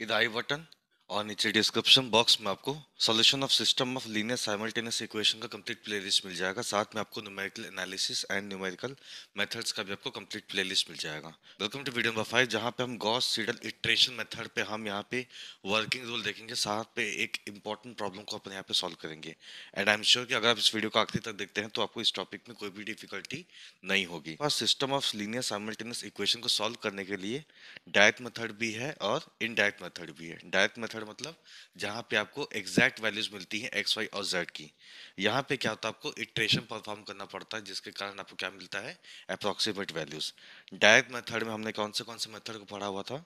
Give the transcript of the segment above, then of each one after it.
इधर आई बटन और नीचे डिस्क्रिप्शन बॉक्स में आपको solution of system of linear simultaneous equation का कंप्लीट प्लेलिस्ट मिल जाएगा साथ में आपको numerical analysis and numerical methods का भी आपको कंप्लीट प्लेलिस्ट मिल जाएगा welcome to video number five जहां पे हम गॉस सीडल इट्रेशन मेथड पे हम यहाँ पे वर्किंग रूल देखेंगे साथ पे एक इंपॉर्टेंट प्रॉब्लम को अपने यहाँ पे सॉल्व करेंगे एंड आई एम श्योर की अगर आप इस वीडियो को आखिरी तक देखते हैं तो आपको इस टॉपिक में कोई भी डिफिकल्टी नहीं होगी और system of linear simultaneous equation को सॉल्व करने के लिए डायरेक्ट मेथड भी है और इनडायरेक्ट मेथड भी है डायरेक्ट मेथड मतलब जहाँ पे आपको एग्जैक्ट एग्जैक्ट वैल्यूज मिलती है एक्स वाई और जेड की यहाँ पे क्या होता है आपको इट्रेशन परफॉर्म करना पड़ता है जिसके कारण आपको क्या मिलता है अप्रॉक्सीमेट वैल्यूज डायरेक्ट मेथड में हमने कौन से कौन से मेथड को पढ़ा हुआ था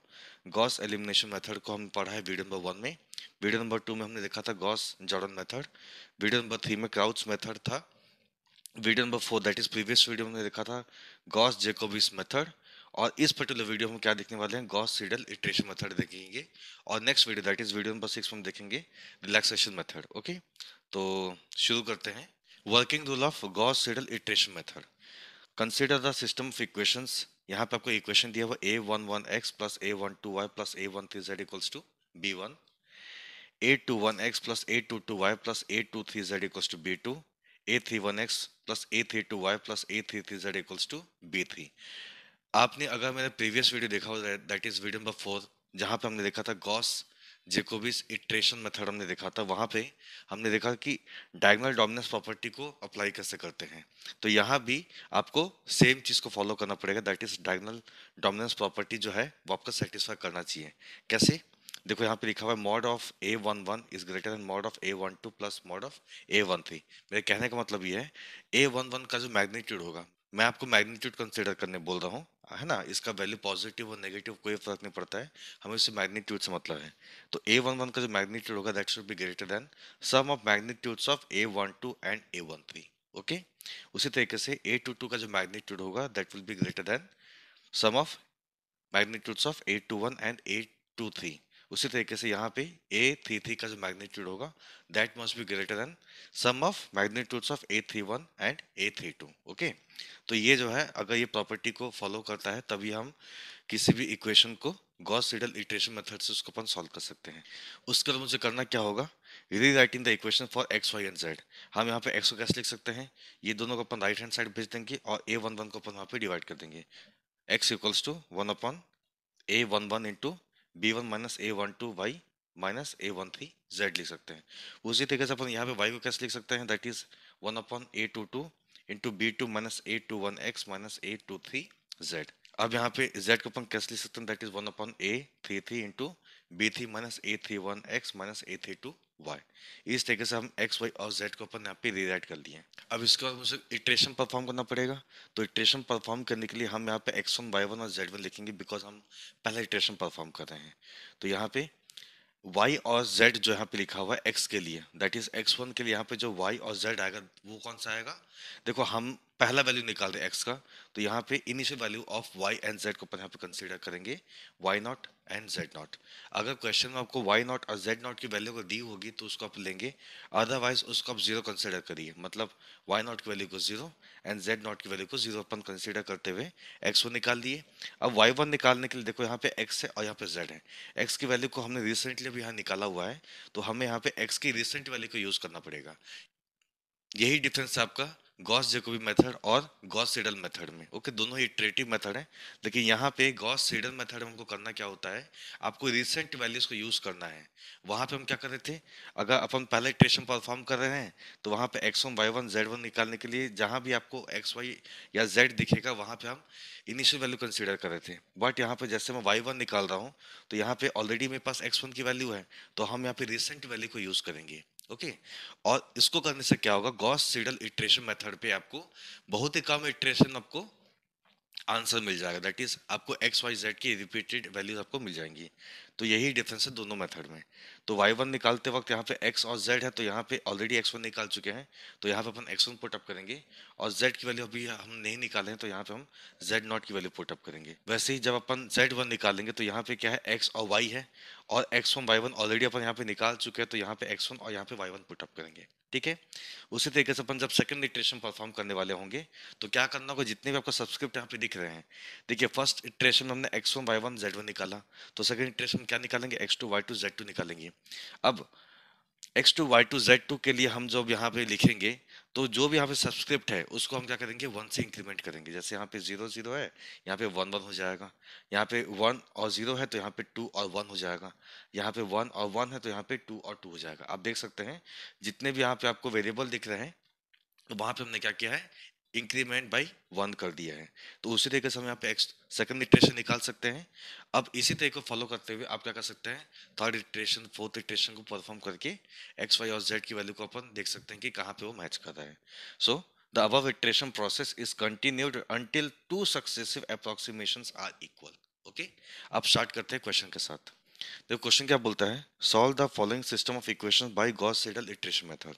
गॉस एलिमिनेशन मेथड को हम पढ़ा है वीडियो नंबर वन में वीडियो नंबर टू में हमने देखा था Gauss Jordan method video number three में क्राउच मेथड था video number four that is previous video में देखा था गॉस जेकोबिस मेथड और इस पर्टिकुलर वीडियो में क्या देखने वाले हैं गॉस सीडल इट्रेशन मेथड देखेंगे और next video that is video number six में हम देखेंगे रिलैक्सेशन मेथड ओके तो शुरू करते हैं working rule of Gauss Seidel iteration method consider the system of equation यहाँ पे आपको इक्वेशन दिया हुआ a one one x plus a one two y plus a one three z equals to b one a two one x plus a two two y plus a two three z equals to b two a three one x plus a three two y plus a three three z equals to b three आपने अगर मेरा previous video देखा हो that is video number four जहाँ पे हमने देखा था गॉस जेकोबिस इट्रेशन मेथड हमने देखा था वहाँ पे हमने देखा कि डायगनल डोमिनेंस प्रॉपर्टी को अप्लाई कैसे करते हैं तो यहाँ भी आपको सेम चीज़ को फॉलो करना पड़ेगा that is diagonal dominance property जो है वो आपको सेटिस्फाई करना चाहिए कैसे देखो यहाँ पे लिखा हुआ है mod of a one one is greater than mod of a one two plus mod of a one three मेरे कहने का मतलब ये है ए वन वन का जो मैग्नीट्यूड होगा मैं आपको मैग्नीट्यूड कंसिडर करने बोल रहा हूँ है ना इसका वैल्यू पॉजिटिव और नेगेटिव कोई फर्क नहीं पड़ता है हमें उससे मैग्नीट्यूड से मतलब है तो ए वन वन का जो मैग्नीट्यूड होगा that should be greater than sum of magnitudes of a one two and a one three okay उसी तरीके से ए टू टू का जो मैग्नीट्यूड होगा that will be greater than sum of magnitudes of a two one and a two three उसी तरीके से यहाँ पे ए थ्री थ्री का जो मैग्नीट्यूड होगा that must be greater than sum of magnitudes of a three one and a three two okay तो ये जो है अगर ये प्रॉपर्टी को फॉलो करता है तभी हम किसी भी इक्वेशन को गॉस सीडल इटरेशन मेथड से उसको अपन सॉल्व कर सकते हैं उसके बाद मुझे करना क्या होगा rewriting the equation for x y and z हम यहाँ पे एक्स को कैसे लिख सकते हैं ये दोनों को अपन राइट हैंड साइड भेज देंगे और ए वन वन को अपन वहाँ पे डिवाइड कर देंगे एक्स इक्वल्स टू वन अपन a one one into b one minus a one two y minus a one three z लिख सकते हैं उसी तरीके से अपन यहाँ पे वाई को कैसे लिख सकते हैं that is one upon a two two into b two minus a two one x minus a two three z अब यहाँ पे z को अपन कैसे लिख सकते हैं that is one upon a three three into b three minus a three one x minus a three two y इस तरीके से हम एक्स वाई और जेड को अपन यहाँ पे रीराइट कर लिए अब इसके बाद मुझे इटरेशन परफॉर्म करना पड़ेगा तो इटरेशन परफॉर्म करने के लिए हम यहाँ पे एक्स वन वाई वन और जेड वन लिखेंगे बिकॉज हम पहले इटरेशन परफॉर्म कर रहे हैं तो यहाँ पे y और z जो यहाँ पे लिखा हुआ है x के लिए दैट इज x1 के लिए यहाँ पे जो y और z आएगा वो कौन सा आएगा देखो हम पहला वैल्यू निकाल रहे हैं x का तो यहाँ पे initial value of y and z को यहाँ पे कंसीडर करेंगे y naught and z naught अगर क्वेश्चन में आपको वाई नॉट और जेड नॉट की वैल्यू को दी होगी तो उसको आप लेंगे अदरवाइज उसको आप जीरो कंसिडर करिए मतलब वाई नॉट की वैल्यू को जीरो एंड जेड नॉट की वैल्यू को जीरो अपन कंसिडर करते हुए एक्स वन निकाल दिए अब वाई वन निकालने के लिए देखो यहाँ पे एक्स है और यहाँ पे जेड है एक्स की वैल्यू को हमने रिसेंटली अभी यहाँ निकाला हुआ है तो हमें यहाँ पे एक्स की रिसेंट वैल्यू को यूज़ करना पड़ेगा यही डिफरेंस है आपका गॉस जेकोबी मेथड और गॉस सीडल मेथड में ओके दोनों ही इटरेटिव मेथड है लेकिन यहाँ पे गॉस सीडल मेथड में हमको करना क्या होता है आपको रिसेंट वैल्यूज को यूज करना है वहाँ पे हम क्या कर रहे थे अगर अपन पहले इटरेशन परफॉर्म कर रहे हैं तो वहाँ पे x one y one z one निकालने के लिए जहाँ भी आपको एक्स वाई या जेड दिखेगा वहाँ पर हम इनिशियल वैल्यू कंसिडर कर रहे थे बट यहाँ पे जैसे मैं वाई वन निकाल रहा हूँ तो यहाँ पे ऑलरेडी मेरे पास एक्स वन की वैल्यू है तो हम यहाँ पे रिसेंट वैल्यू को यूज करेंगे ओके और इसको करने से क्या होगा गॉस सीडल इटरेशन मेथड पे आपको बहुत ही कम इटरेशन आपको आंसर मिल जाएगा दैट इज आपको एक्स वाई जेड की रिपीटेड वैल्यूज आपको मिल जाएंगी तो यही डिफरेंस है दोनों मेथड में तो वाई वन निकालते वक्त यहाँ पे एक्स और जेड है तो यहाँ पे ऑलरेडी एक्स वन निकाल चुके हैं तो यहाँ पे अपन एक्स वन पुटअप करेंगे और जेड की वैल्यू अभी हम नहीं निकाले हैं तो यहाँ पे हम जेड नॉट की वैल्यू पुटअप करेंगे वैसे ही जब अपन जेड वन निकालेंगे तो यहाँ पे क्या है एक्स और वाई है और x one y one already अपन यहाँ पे निकाल चुके हैं तो यहाँ पे एक्स वन और यहाँ पे वाई वन पुटअप करेंगे ठीक है उसी तरीके से अपन जब सेकंड इटरेशन परफॉर्म करने वाले होंगे तो क्या करना होगा जितने भी आपको सब्सक्रिप्ट यहाँ पे दिख रहे हैं देखिए फर्स्ट इटरेशन में हमने x one y one z one निकाला तो सेकंड इटरेशन क्या निकालेंगे x two y two z two निकालेंगे अब x two y two z two के लिए हम जब यहाँ पे लिखेंगे तो जो भी यहाँ पे सब्सक्रिप्ट है उसको हम क्या करेंगे वन से इंक्रीमेंट करेंगे जैसे यहाँ पे जीरो जीरो है यहाँ पे वन वन हो जाएगा यहाँ पे वन और जीरो है तो यहाँ पे टू और वन हो जाएगा यहाँ पे वन और वन है तो यहाँ पे टू और टू हो जाएगा आप देख सकते हैं जितने भी यहाँ पे आपको वेरिएबल दिख रहे हैं तो वहाँ पे हमने क्या किया है इंक्रीमेंट बाई वन कर दिया है तो उसी तरीके से हम यहाँ पे सेकेंड इटरेशन निकाल सकते हैं अब इसी तरीके को फॉलो करते हुए आप क्या कर सकते हैं थर्ड इटरेशन फोर्थ इटरेशन को परफॉर्म करके एक्स वाई और जेड की वैल्यू को अपन देख सकते हैं कि कहाँ पे वो मैच कर रहा है so the above iteration process is continued until two successive approximation are equal okay आप स्टार्ट करते हैं क्वेश्चन के साथ तो क्वेश्चन क्या बोलता है solve the following system of equation by Gauss Seidel iteration method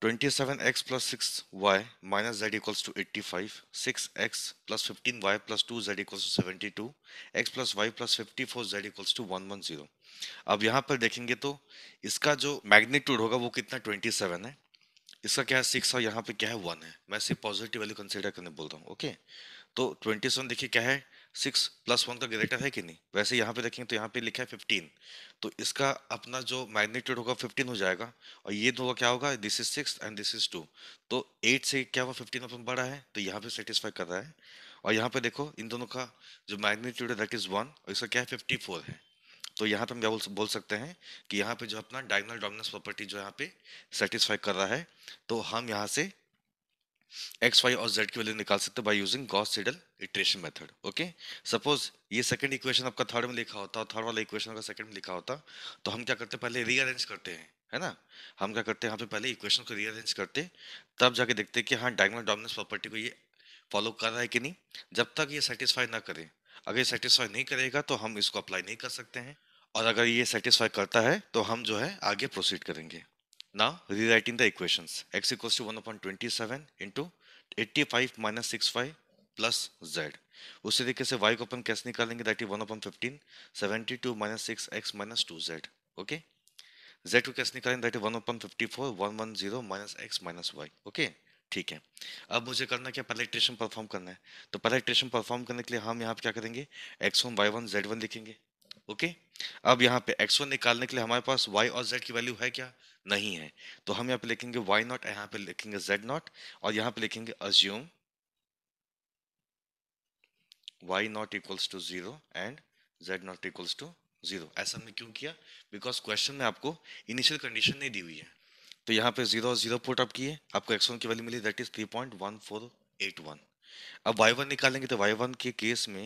27x plus 6y minus z equals to 85, 6x plus 15y plus 2z equals to 72, x plus y plus 54z equals to 110. अब यहाँ पर देखेंगे तो इसका जो magnitude होगा वो कितना 27 है इसका क्या है सिक्स और यहाँ पे क्या है वन है मैं सिर्फ पॉजिटिव वैल्यू कंसिडर करने बोल रहा हूँ ओके तो 27 देखिए क्या है सिक्स प्लस वन का ग्रेटर है कि नहीं वैसे यहाँ पे देखेंगे तो यहाँ पे लिखा है फिफ्टीन तो इसका अपना जो मैग्नीट्यूड होगा फिफ्टीन हो जाएगा और ये दो क्या होगा this is six and this is two तो एट से क्या हुआ फिफ्टीन अपन बड़ा है तो यहाँ पे सेटिस्फाई कर रहा है और यहाँ पे देखो इन दोनों का जो मैग्नीट्यूड है दैट इज वन और इसका क्या है फिफ्टी फोर है तो यहाँ पे हम क्या बोल सकते हैं कि यहाँ पे जो अपना डायगनल डोमिनेंस प्रॉपर्टी जो यहाँ पे सेटिस्फाई कर रहा है तो हम यहाँ से एक्स वाई और जेड की वैल्यू निकाल सकते by using Gauss Seidel iteration method okay suppose ये सेकंड इक्वेशन आपका थर्ड में लिखा होता और थर्ड वाला इक्वेशन आपका सेकंड में लिखा होता तो हम क्या करते हैं पहले रीअरेंज करते हैं है ना हम क्या करते हैं यहाँ पे पहले इक्वेशन को रीअरेंज करते तब जाके देखते हैं कि हाँ डायगनल डोमिनेंस प्रॉपर्टी को ये फॉलो कर रहा है कि नहीं जब तक ये सेटिस्फाई ना करे अगर ये सेटिस्फाई नहीं करेगा तो हम इसको अप्लाई नहीं कर सकते हैं और अगर ये सेटिस्फाई करता है तो हम जो है आगे प्रोसीड करेंगे Now rewriting the equations x equals to 1 upon 27 into 85 minus 65 plus z उसी तरीके से वाई को अपन कैसे निकालेंगे that is one upon fifteen seventy two minus six x minus two z okay z को कैसे निकालेंगे that is one upon fifty four one one zero minus x minus y okay ठीक है अब मुझे करना क्या पहले इट्रेशन परफॉर्म करना है तो पहले इट्रेशन परफॉर्म करने के लिए हम यहाँ पे क्या करेंगे x one y one z one लिखेंगे ओके अब यहाँ पे एक्स वन निकालने के लिए हमारे पास वाई और जेड की वैल्यू है क्या नहीं है तो हम यहाँ पे लिखेंगे वाई नॉट यहाँ पे लिखेंगे जेड नॉट और यहाँ पे लिखेंगे assume y naught equals to zero and z naught equals to zero ऐसा हमने क्यों किया बिकॉज क्वेश्चन में आपको इनिशियल कंडीशन नहीं दी हुई है तो यहाँ पे जीरो और जीरो पुट अप किए आपको एक्स वन की वैल्यू मिली that is three point one four eight one अब वाई वन निकालेंगे तो वाई वन के केस में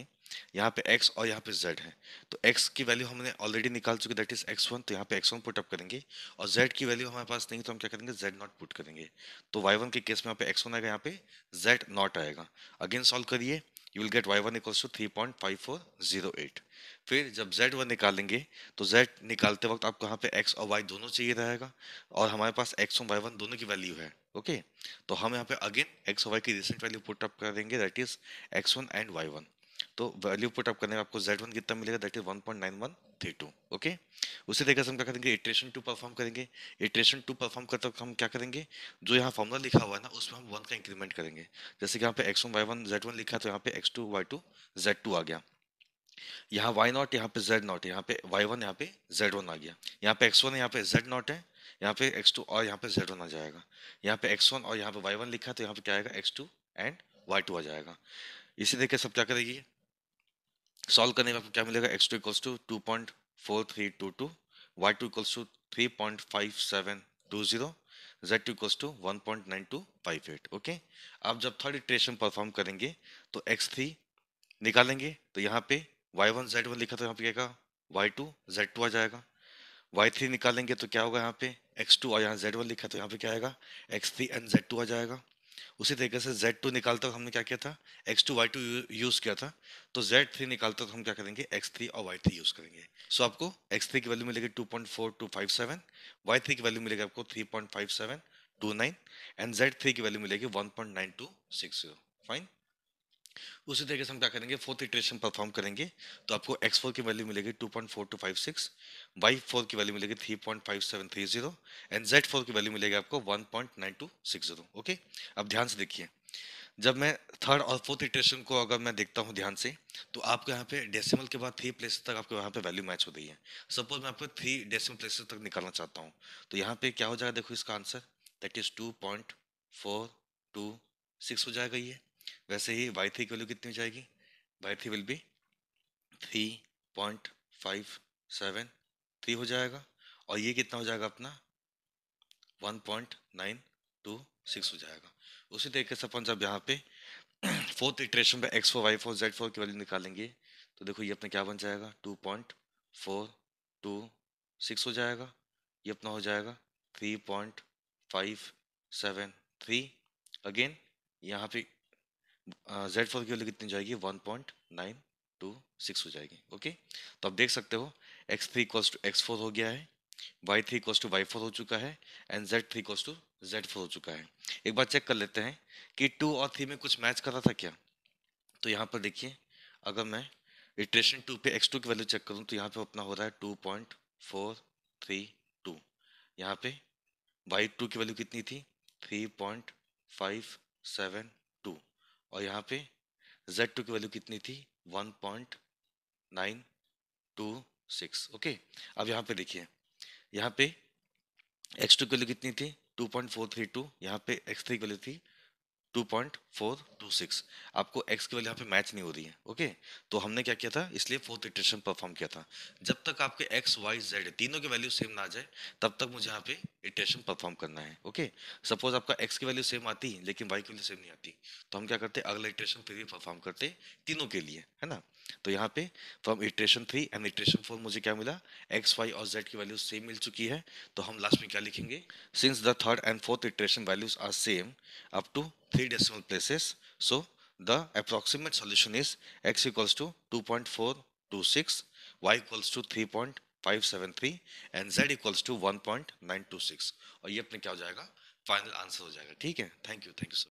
यहाँ पे x और यहाँ पे z है तो x की वैल्यू हमने ऑलरेडी निकाल चुकी दैट इज x1 तो यहाँ पे x1 वन पुटअप करेंगे और z की वैल्यू हमारे पास नहीं तो हम क्या करेंगे z नॉट पुट करेंगे तो y1 के केस में यहाँ पे x1 आएगा यहाँ पे z नॉट आएगा अगेन सॉल्व करिए you will get y1 equals to eight फिर जब z1 निकालेंगे तो z निकालते वक्त आपको यहाँ पे x और y दोनों चाहिए रहेगा और हमारे पास x1 y1 दोनों की वैल्यू है ओके okay? तो हम यहाँ पे अगेन x और y की रिसेंट वैल्यू पुट अप करेंगे that is x1 and y1 तो वैल्यू पुट अप करने में आपको वन कितना मिलेगा that is one one point nine three two okay उसी तरीके से हम क्या करेंगे इटरेशन टू परफॉर्म करेंगे इटरेशन टू परफॉर्म करते वक्त हम क्या करेंगे जो यहाँ फॉर्मुला लिखा हुआ है ना उसमें हम वन का इंक्रीमेंट करेंगे जैसे कि यहाँ पे x one y one z one लिखा तो यहाँ पे x two y two z two आ गया यहाँ वाई नॉट यहाँ पे जेड नॉट यहाँ पे वाई वन यहाँ पे जेड वन आ गया यहाँ पे एक्स वन यहाँ पे जेड नॉट है यहाँ पे एक्स टू और यहाँ पे जेड वन आ जाएगा यहाँ पे एक्स वन और यहाँ पे वाई वन लिखा तो यहाँ पे क्या आएगा x two and y two आ जाएगा इसी तरीके सब क्या करेगी सॉल्व करने में आपको क्या मिलेगा x two equals to two point four three two two y two equals to three point five seven two zero z two equals to one point nine two five eight okay आप जब third iteration perform करेंगे तो x three निकालेंगे तो यहाँ पे Y one z one लिखा तो यहाँ पे क्या वाई टू जेड टू आ जाएगा वाई थ्री निकालेंगे तो क्या होगा यहाँ पे एक्स टू और यहाँ जेड वन लिखा तो यहाँ पे क्या आएगा x three and z two आ जाएगा उसी तरीके से जेड टू निकालते हमने क्या किया था x two y two use किया था तो जेड थ्री निकालते हम क्या करेंगे एक्स थ्री और वाई थ्री यूज़ करेंगे सो so, आपको एक्स थ्री की वैल्यू मिलेगी two point four two five seven y three की वैल्यू मिलेगी आपको three point five seven two nine and z three की वैल्यू मिलेगी one point nine two six zero fine उसी तरीके से हम क्या करेंगे फोर्थ इटरेशन परफॉर्म करेंगे तो आपको एक्स फोर की वैल्यू मिलेगी two point four two five six y four की वैल्यू मिलेगी three point five seven three zero and z four की वैल्यू मिलेगी आपको one point nine two six zero okay अब ध्यान से देखिए जब मैं थर्ड और फोर्थ इटरेशन को अगर मैं देखता हूँ ध्यान से तो आपको यहाँ पे डेसिमल के बाद थ्री प्लेस तक आपको यहाँ पे वैल्यू मैच हो रही है सपोज मैं आपको थ्री डेसिमल प्लेस तक निकालना चाहता हूँ तो यहाँ पे क्या हो जाएगा देखो इसका answer that is two point four two six हो जाएगा ये वैसे ही वाई थ्री की वैल्यू कितनी हो जाएगी y three will be three point five seven three हो जाएगा और ये कितना हो जाएगा अपना one point nine two six हो जाएगा उसी तरीके से अपन जब यहाँ पे फोर्थ इटरेशन पे x four y four z four की वैल्यू निकालेंगे तो देखो ये अपना क्या बन जाएगा two point four two six हो जाएगा ये अपना हो जाएगा three point five seven three again यहाँ पे जेड फोर की वैल्यू कितनी जाएगी one point nine two six हो जाएगी ओके तो आप देख सकते हो x three equals to x four हो गया है y three equals to y four हो चुका है and z three equals to z four हो चुका है एक बार चेक कर लेते हैं कि टू और थ्री में कुछ मैच कर रहा था क्या तो यहाँ पर देखिए अगर मैं इटरेशन टू पे एक्स टू की वैल्यू चेक करूँ तो यहाँ पे अपना हो रहा है two point four three two यहाँ पे वाई टू की वैल्यू कितनी थी थ्री पॉइंट फाइव सेवन और यहाँ पे जेड टू की वैल्यू कितनी थी one point nine two six okay अब यहाँ पे देखिए यहाँ पे एक्स टू की वैल्यू कितनी थी two point four three two यहाँ पे एक्स थ्री की वैल्यू थी 2.426 आपको x की वैल्यू यहाँ पे मैच नहीं हो रही है ओके तो हमने क्या किया था इसलिए फोर्थ इटरेशन परफॉर्म किया था जब तक आपके x, y, z तीनों के वैल्यू सेम ना जाए तब तक मुझे यहाँ पे इटरेशन परफॉर्म करना है ओके सपोज आपका x की वैल्यू सेम आती लेकिन y की वैल्यू सेम नहीं आती तो हम क्या करते अगला इटरेशन फिर भी परफॉर्म करते तीनों के लिए है ना तो यहाँ पे from iteration three and iteration four मुझे क्या मिला एक्स वाई और जेड की वैल्यू सेम मिल चुकी है तो हम लास्ट में क्या लिखेंगे since the third and fourth iteration values are same up to three decimal places. So the approximate solution is x equals to 2.426, y equals to 3.573 and z equals to 1.926 और ये अपने क्या हो जाएगा Final answer हो जाएगा ठीक है Thank you, thank you sir